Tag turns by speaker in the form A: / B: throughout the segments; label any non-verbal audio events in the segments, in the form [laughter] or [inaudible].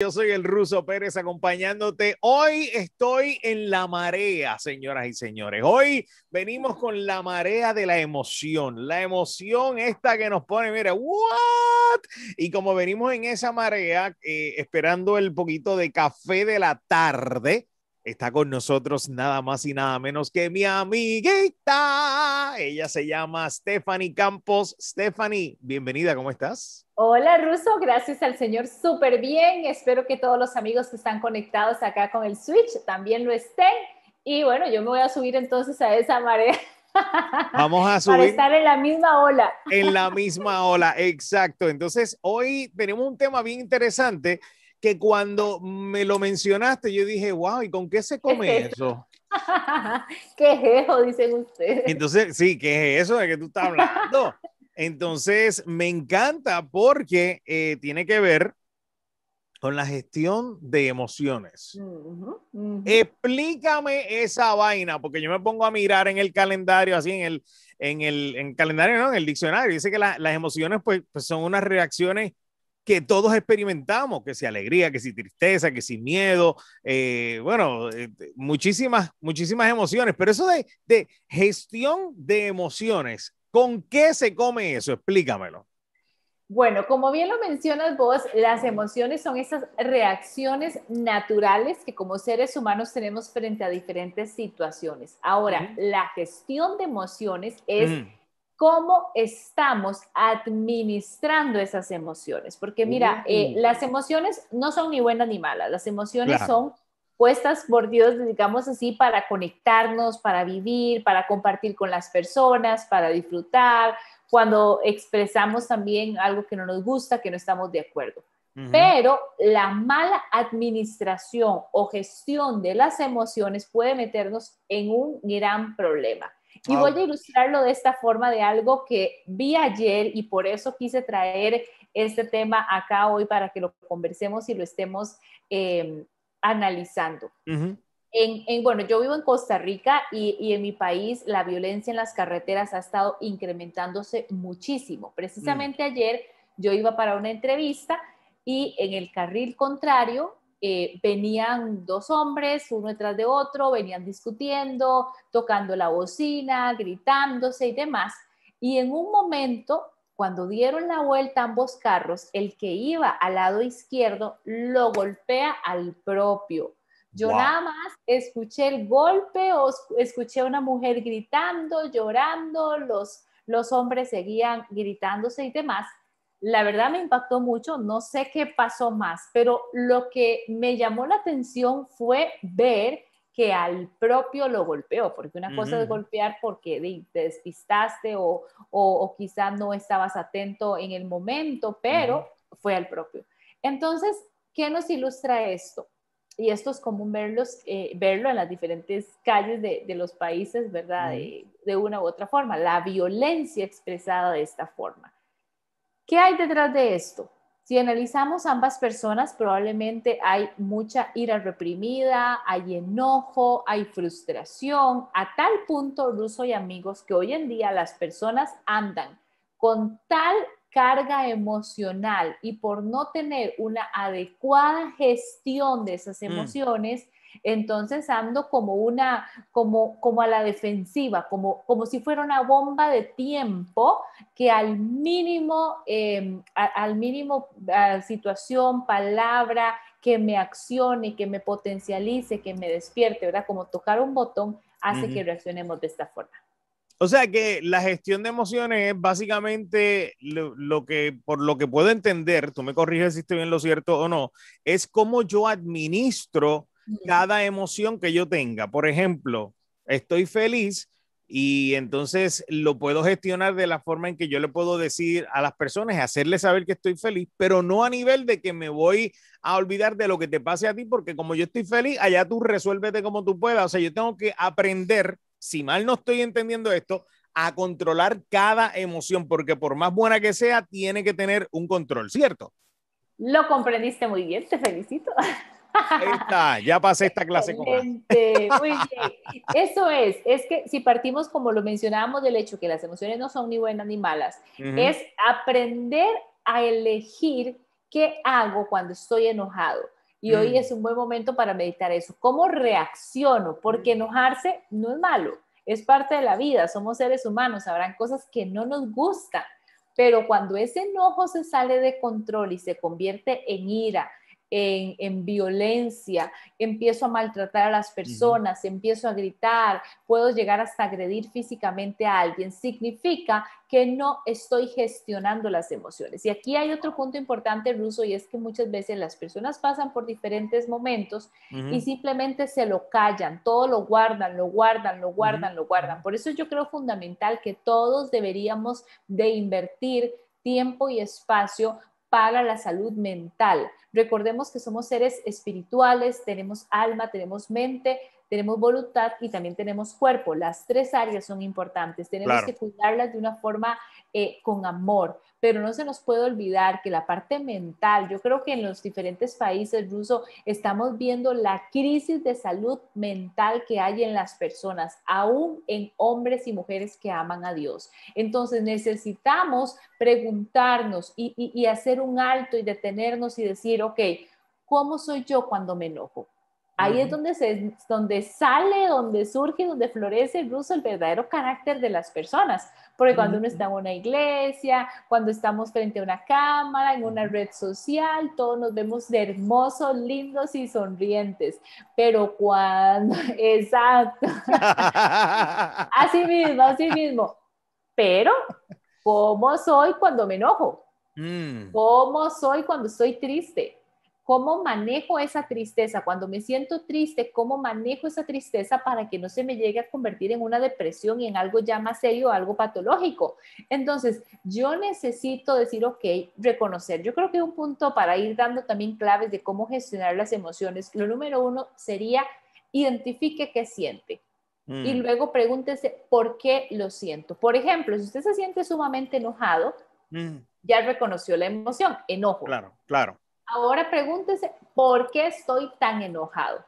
A: Yo soy el ruso Pérez acompañándote. Hoy estoy en la marea, señoras y señores. Hoy venimos con la marea de la emoción. La emoción esta que nos pone, mira, ¿what? Y como venimos en esa marea, eh, esperando el poquito de café de la tarde, está con nosotros nada más y nada menos que mi amiguita. Ella se llama Stephanie Campos. Stephanie, bienvenida, ¿cómo estás?
B: Hola Ruso, gracias al Señor, súper bien. Espero que todos los amigos que están conectados acá con el Switch también lo estén. Y bueno, yo me voy a subir entonces a esa marea. [laughs]
A: Vamos a subir. Para estar
B: en la misma ola.
A: En la misma ola, exacto. Entonces, hoy tenemos un tema bien interesante que cuando me lo mencionaste, yo dije, wow, ¿y con qué se come eso? [laughs]
B: ¿Qué es eso? Dicen ustedes.
A: Entonces, sí, ¿qué es eso de que tú estás hablando? Entonces, me encanta porque eh, tiene que ver con la gestión de emociones. Explícame esa vaina, porque yo me pongo a mirar en el calendario, así en el, en el, en calendario, no, en el diccionario. Dice que las emociones pues, pues, son unas reacciones que todos experimentamos, que si alegría, que si tristeza, que si miedo, eh, bueno, eh, muchísimas, muchísimas emociones, pero eso de, de, gestión de emociones, ¿con qué se come eso? Explícamelo.
B: Bueno, como bien lo mencionas vos, las emociones son esas reacciones naturales que como seres humanos tenemos frente a diferentes situaciones. Ahora, la gestión de emociones es... Mm cómo estamos administrando esas emociones. Porque mira, eh, las emociones no son ni buenas ni malas, las emociones son puestas por Dios, digamos así, para conectarnos, para vivir, para compartir con las personas, para disfrutar, cuando expresamos también algo que no nos gusta, que no estamos de acuerdo. Pero la mala administración o gestión de las emociones puede meternos en un gran problema. Y voy a ilustrarlo de esta forma de algo que vi ayer y por eso quise traer este tema acá hoy para que lo conversemos y lo estemos em, analizando. En, bueno, yo vivo en Costa Rica y, y, en mi país la violencia en las carreteras ha estado incrementándose muchísimo. Precisamente mm. ayer yo iba para una entrevista y en el carril contrario eh, venían dos hombres, uno detrás de otro, venían discutiendo, tocando la bocina, gritándose y demás. Y en un momento, cuando dieron la vuelta ambos carros, el que iba al lado izquierdo lo golpea al propio. Yo nada más escuché el golpe, o escuché a una mujer gritando, llorando, los, los hombres seguían gritándose y demás la verdad me impactó mucho, no sé qué pasó más, pero lo que me llamó la atención fue ver que al propio lo golpeó, porque una cosa es golpear porque te despistaste o, o, quizás no estabas atento en el momento, pero fue al propio. Entonces, ¿qué nos ilustra esto? Y esto es como verlos, eh, verlo en las diferentes calles de, los países, ¿verdad? de, una u otra forma, la violencia expresada de esta forma. ¿Qué hay detrás de esto? Si analizamos ambas personas, probablemente hay mucha ira reprimida, hay enojo, hay frustración, a tal punto, Ruso y amigos, que hoy en día las personas andan con tal carga emocional y por no tener una adecuada gestión de esas mm. emociones, entonces ando como una, como, como a la defensiva, como, como si fuera una bomba de tiempo que al mínimo, em, al mínimo situación, palabra que me accione, que me potencialice, que me despierte, ¿verdad? Como tocar un botón hace que reaccionemos de esta forma.
A: O sea que la gestión de emociones es básicamente lo, lo, que, por lo que puedo entender, tú me corriges si estoy bien lo cierto o no, es cómo yo administro cada emoción que yo tenga. Por ejemplo, estoy feliz y entonces lo puedo gestionar de la forma en que yo le puedo decir a las personas, hacerles saber que estoy feliz, pero no a nivel de que me voy a olvidar de lo que te pase a ti, porque como yo estoy feliz, allá tú resuélvete como tú puedas. O sea, yo tengo que aprender, si mal no estoy entendiendo esto, a controlar cada emoción, porque por más buena que sea, tiene que tener un control, ¿cierto?
B: Lo comprendiste muy bien, te felicito. [laughs]
A: Ahí está, ya pasé esta clase con Muy
B: bien. Eso es, es que si partimos como lo mencionábamos del hecho que las emociones no son ni buenas ni malas, es aprender a elegir qué hago cuando estoy enojado. Y hoy mm. es un buen momento para meditar eso. ¿Cómo reacciono? Porque mm. enojarse no es malo, es parte de la vida, somos seres humanos, habrán cosas que no nos gustan, pero cuando ese enojo se sale de control y se convierte en ira, en, violencia, empiezo a maltratar a las personas, empiezo a gritar, puedo llegar hasta agredir físicamente a alguien, significa que no estoy gestionando las emociones. Y aquí hay otro punto importante, Ruso, y es que muchas veces las personas pasan por diferentes momentos y simplemente se lo callan, todo lo guardan, lo guardan, lo guardan, lo guardan. Por eso yo creo fundamental que todos deberíamos de invertir tiempo y espacio para la salud mental. Recordemos que somos seres espirituales, tenemos alma, tenemos mente, tenemos voluntad y también tenemos cuerpo. Las tres áreas son importantes. Tenemos que cuidarlas de una forma eh, con amor. Pero no se nos puede olvidar que la parte mental, yo creo que en los diferentes países rusos estamos viendo la crisis de salud mental que hay en las personas, aún en hombres y mujeres que aman a Dios. Entonces necesitamos preguntarnos y, y hacer un alto y detenernos y decir, ok, ¿cómo soy yo cuando me enojo? Ahí es donde, se, donde sale, donde surge, donde florece el ruso, el verdadero carácter de las personas. Porque cuando uno está en una iglesia, cuando estamos frente a una cámara, en una red social, todos nos vemos hermosos, lindos y sonrientes. Pero cuando, [laughs] exacto, [laughs]
A: así
B: mismo, así mismo. Pero, ¿cómo soy cuando me enojo? Mm. ¿Cómo soy cuando estoy triste? ¿Cómo manejo esa tristeza? Cuando me siento triste, ¿cómo manejo esa tristeza para que no se me llegue a convertir en una depresión y en algo ya más serio, algo patológico? Entonces, yo necesito decir, ok, reconocer. Yo creo que un punto para ir dando también claves de cómo gestionar las emociones, lo número uno sería identifique qué siente.
A: Y mm. luego
B: pregúntese por qué lo siento. Por ejemplo, si usted se siente sumamente enojado, mm. ya reconoció la emoción, enojo.
A: Claro, claro.
B: Ahora pregúntese, ¿por qué estoy tan enojado?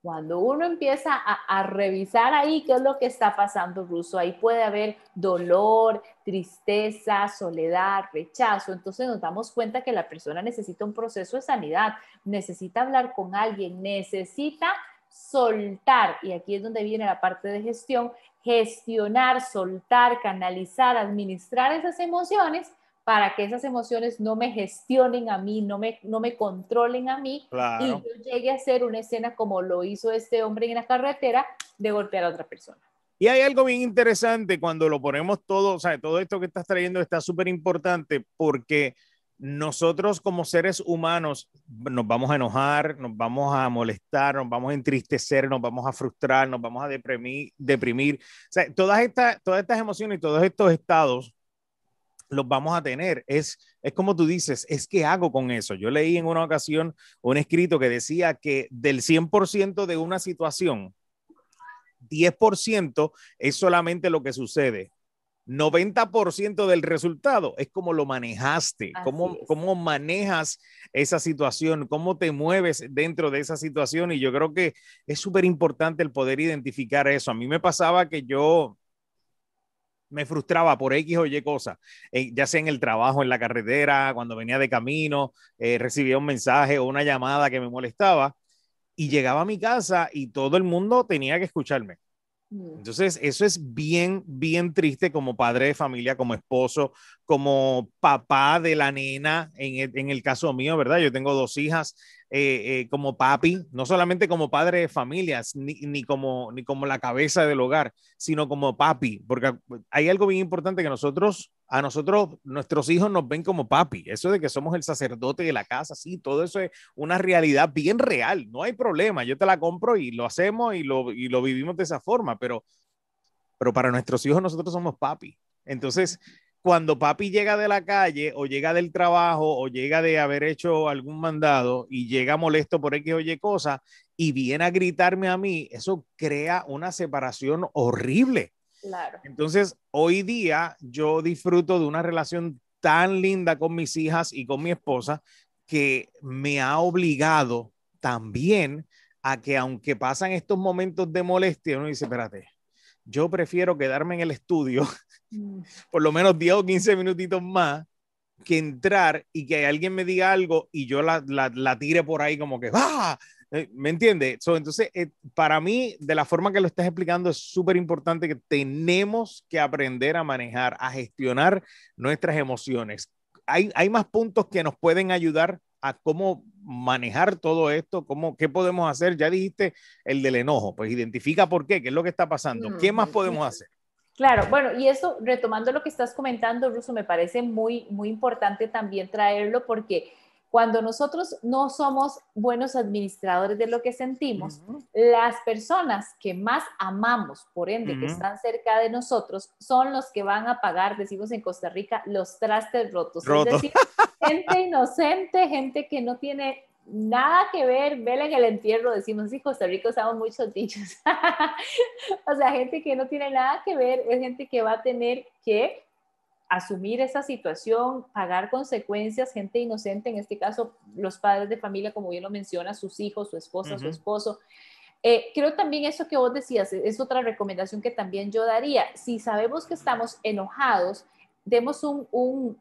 B: Cuando uno empieza a, revisar ahí qué es lo que está pasando, Ruso, ahí puede haber dolor, tristeza, soledad, rechazo. Entonces nos damos cuenta que la persona necesita un proceso de sanidad, necesita hablar con alguien, necesita soltar. Y aquí es donde viene la parte de gestión, gestionar, soltar, canalizar, administrar esas emociones para que esas emociones no me gestionen a mí, no me, no me controlen a mí y yo llegue a hacer una escena como lo hizo este hombre en la carretera de golpear a otra persona.
A: Y hay algo bien interesante cuando lo ponemos todo, o sea, todo esto que estás trayendo está súper importante porque nosotros como seres humanos nos vamos a enojar, nos vamos a molestar, nos vamos a entristecer, nos vamos a frustrar, nos vamos a deprimir. deprimir. O sea, todas, estas, todas estas emociones y todos estos estados los vamos a tener. Es, es como tú dices, es que hago con eso. Yo leí en una ocasión un escrito que decía que del 100% de una situación, 10% es solamente lo que sucede. 90% del resultado es como lo manejaste, cómo, cómo, manejas esa situación, cómo te mueves dentro de esa situación. Y yo creo que es súper importante el poder identificar eso. A mí me pasaba que yo me frustraba por X o Y cosas, eh, ya sea en el trabajo, en la carretera, cuando venía de camino, eh, recibía un mensaje o una llamada que me molestaba y llegaba a mi casa y todo el mundo tenía que escucharme. Entonces, eso es bien, bien triste como padre de familia, como esposo, como papá de la nena, en el, caso mío, ¿verdad? Yo tengo dos hijas, eh, eh, como papi, no solamente como padre de familias, ni, ni, como, ni como la cabeza del hogar, sino como papi, porque hay algo bien importante que nosotros a nosotros, nuestros hijos nos ven como papi. Eso de que somos el sacerdote de la casa, sí, todo eso es una realidad bien real. No hay problema. Yo te la compro y lo hacemos y lo, vivimos de esa forma, pero, pero para nuestros hijos nosotros somos papi. Entonces, cuando papi llega de la calle o llega del trabajo o llega de haber hecho algún mandado y llega molesto por X o Y cosa y viene a gritarme a mí, eso crea una separación horrible entonces, hoy día yo disfruto de una relación tan linda con mis hijas y con mi esposa que me ha obligado también a que aunque pasan estos momentos de molestia, uno dice, espérate, yo prefiero quedarme en el estudio [laughs] mm. por lo menos 10 o 15 minutitos más que entrar y que alguien me diga algo y yo la, la, la tire por ahí como que, ¡ah! Eh, ¿Me entiendes? entonces, eh, para mí, de la forma que lo estás explicando, es súper importante que tenemos que aprender a manejar, a gestionar nuestras emociones. Hay, hay más puntos que nos pueden ayudar a cómo manejar todo esto, cómo, qué podemos hacer. Ya dijiste el del enojo, pues identifica por qué, qué es lo que está pasando, mm, qué más podemos hacer.
B: Claro, bueno, y eso retomando lo que estás comentando, Ruso, me parece muy, muy importante también traerlo porque cuando nosotros no somos buenos administradores de lo que sentimos, las personas que más amamos, por ende, que están cerca de nosotros, son los que van a pagar, decimos en Costa Rica, los trastes rotos. Es decir, gente inocente, gente que no tiene nada que ver, vela en el entierro, decimos en Costa Rica usamos muchos dichos. [laughs] o sea, gente que no tiene nada que ver es gente que va a tener que asumir esa situación, pagar consecuencias, gente inocente, en este caso los padres de familia, como bien lo menciona, sus hijos, su esposa, su esposo. Eh, creo también eso que vos decías, e, es otra recomendación que también yo daría. Si sabemos que estamos enojados, demos un,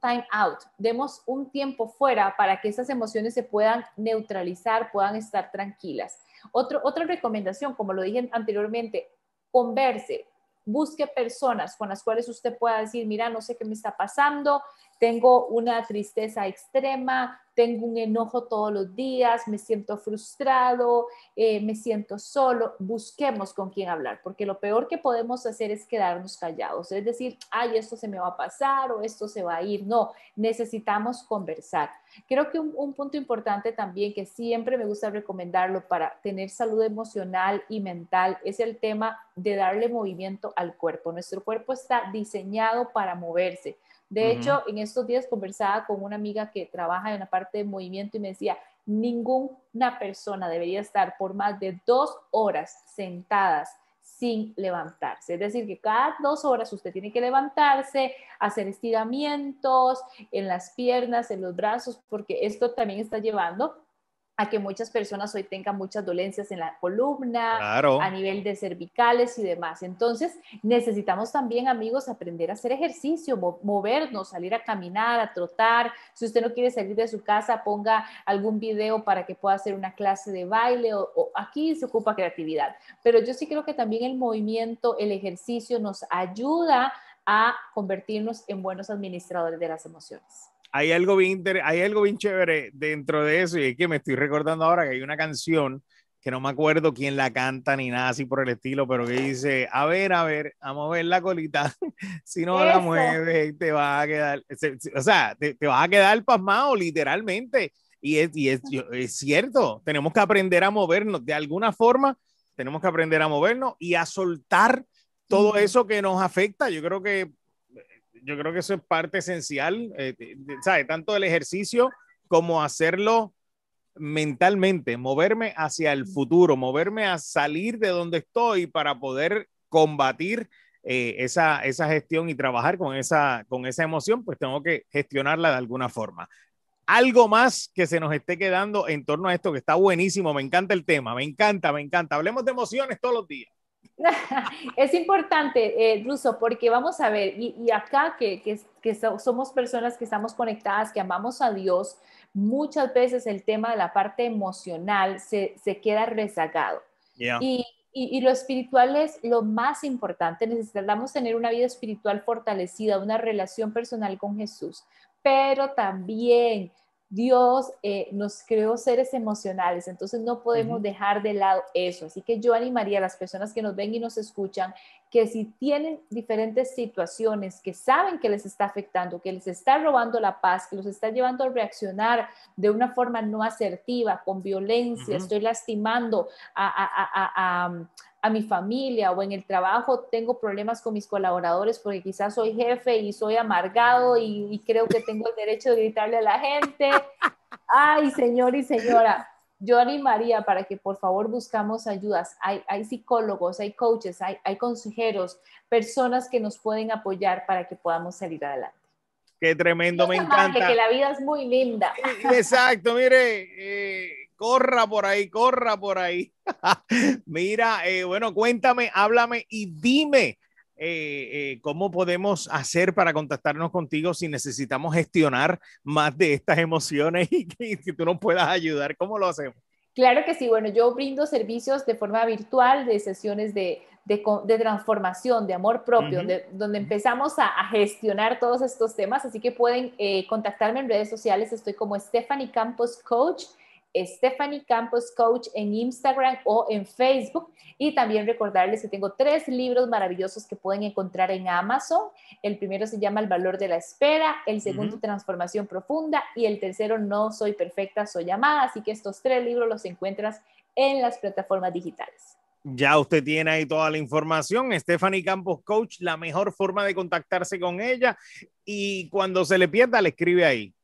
B: time out, demos un tiempo fuera para que esas emociones se puedan neutralizar, puedan estar tranquilas. otra recomendación, como lo dije anteriormente, converse, busque personas con las cuales usted pueda decir, mira, no sé qué me está pasando, tengo una tristeza extrema, tengo un enojo todos los días, me siento frustrado, eh, me siento solo, busquemos con quién hablar, porque lo peor que podemos hacer es quedarnos callados, es decir, ay, esto se me va a pasar o esto se va a ir. No, necesitamos conversar. Creo que un punto importante también que siempre me gusta recomendarlo para tener salud emocional y mental es el tema de darle movimiento al cuerpo. Nuestro cuerpo está diseñado para moverse. De hecho, en estos días conversaba con una amiga que trabaja en la parte de movimiento y me decía, ninguna persona debería estar por más de dos horas sentadas sin levantarse. Es decir, que cada dos horas usted tiene que levantarse, hacer estiramientos en las piernas, en los brazos, porque esto también está llevando a que muchas personas hoy tengan muchas dolencias en la columna, a nivel de cervicales y demás. Entonces, necesitamos también, amigos, aprender a hacer ejercicio, movernos, salir a caminar, a trotar. Si usted no quiere salir de su casa, ponga algún video para que pueda hacer una clase de baile o aquí se ocupa creatividad. Pero yo sí creo que también el movimiento, el ejercicio nos ayuda a convertirnos en buenos administradores de las emociones
A: hay algo bien hay algo bien chévere dentro de eso y es que me estoy recordando ahora que hay una canción que no me acuerdo quién la canta ni nada así por el estilo, pero que dice, a ver, a ver, a mover la colita, [laughs] si no la mueves te va a quedar, o sea, te, te vas a quedar pasmado literalmente. Y, es, y es cierto, tenemos que aprender a movernos, de alguna forma tenemos que aprender a movernos y a soltar todo eso que nos afecta. Yo creo que yo creo que eso es parte esencial, eh, Tanto el ejercicio como hacerlo mentalmente, moverme hacia el futuro, moverme a salir de donde estoy para poder combatir eh, esa, esa gestión y trabajar con esa, con esa emoción, pues tengo que gestionarla de alguna forma. Algo más que se nos esté quedando en torno a esto que está buenísimo, me encanta el tema, me encanta, me encanta. Hablemos de emociones todos los días
B: es importante, eh, porque vamos a ver, y, acá que, que, somos personas que estamos conectadas, que amamos a Dios, muchas veces el tema de la parte emocional se, se queda rezagado. Y, y, y, lo espiritual es lo más importante. Necesitamos tener una vida espiritual fortalecida, una relación personal con Jesús, pero también Dios eh, nos creó seres emocionales, entonces no podemos dejar de lado eso. Así que yo animaría a las personas que nos ven y nos escuchan que si tienen diferentes situaciones que saben que les está afectando, que les está robando la paz, que los está llevando a reaccionar de una forma no asertiva, con violencia, estoy lastimando a, a, a, a, mi familia o en el trabajo tengo problemas con mis colaboradores porque quizás soy jefe y soy amargado y creo que tengo el derecho de gritarle a la gente. [laughs] Ay, señor y señora, yo animaría para que por favor buscamos ayudas. Hay, psicólogos, hay coaches, hay, consejeros, personas que nos pueden apoyar para que podamos salir adelante.
A: Qué tremendo, me encanta. que la vida
B: es muy linda.
A: Exacto, mire, eh, corra por ahí, corra por ahí. [laughs] Mira, eh, bueno, cuéntame, háblame y dime eh, eh, cómo podemos hacer para contactarnos contigo si necesitamos gestionar más de estas emociones y que, tú nos puedas ayudar. ¿Cómo lo hacemos?
B: Claro que sí. Bueno, yo brindo servicios de forma virtual, de sesiones de, de, transformación, de amor propio, donde empezamos a, gestionar todos estos temas. Así que pueden eh, contactarme en redes sociales. Estoy como Stephanie Campos Coach Stephanie Campos Coach en Instagram o en Facebook. Y también recordarles que tengo tres libros maravillosos que pueden encontrar en Amazon. El primero se llama El valor de la espera, el segundo Transformación profunda y el tercero No soy perfecta, soy amada. Así que estos tres libros los encuentras en las plataformas digitales.
A: Ya usted tiene ahí toda la información. Stephanie Campos Coach, la mejor forma de contactarse con ella. Y cuando se le pierda, le escribe ahí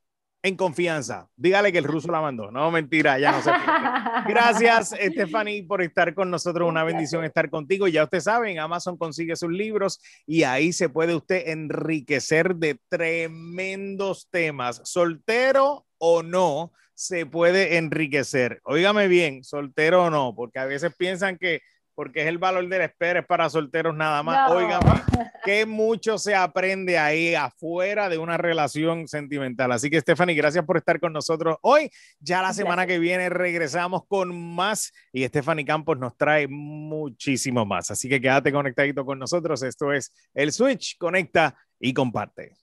A: en confianza. Dígale que el ruso la mandó. No, mentira, ya no sé.
B: [laughs] Gracias, Stephanie,
A: por estar con nosotros. Una bendición estar contigo. Ya usted sabe, Amazon consigue sus libros y ahí se puede usted enriquecer de tremendos temas. Soltero o no, se puede enriquecer. Óigame bien, soltero o no, porque a veces piensan que porque es el valor del espera, es para solteros nada más. oiga, Oigan, [laughs] qué mucho se aprende ahí afuera de una relación sentimental. Así que Stephanie, gracias por estar con nosotros hoy. Ya la semana que viene regresamos con más y Stephanie Campos nos trae muchísimo más. Así que quédate conectadito con nosotros. Esto es El Switch, conecta y comparte.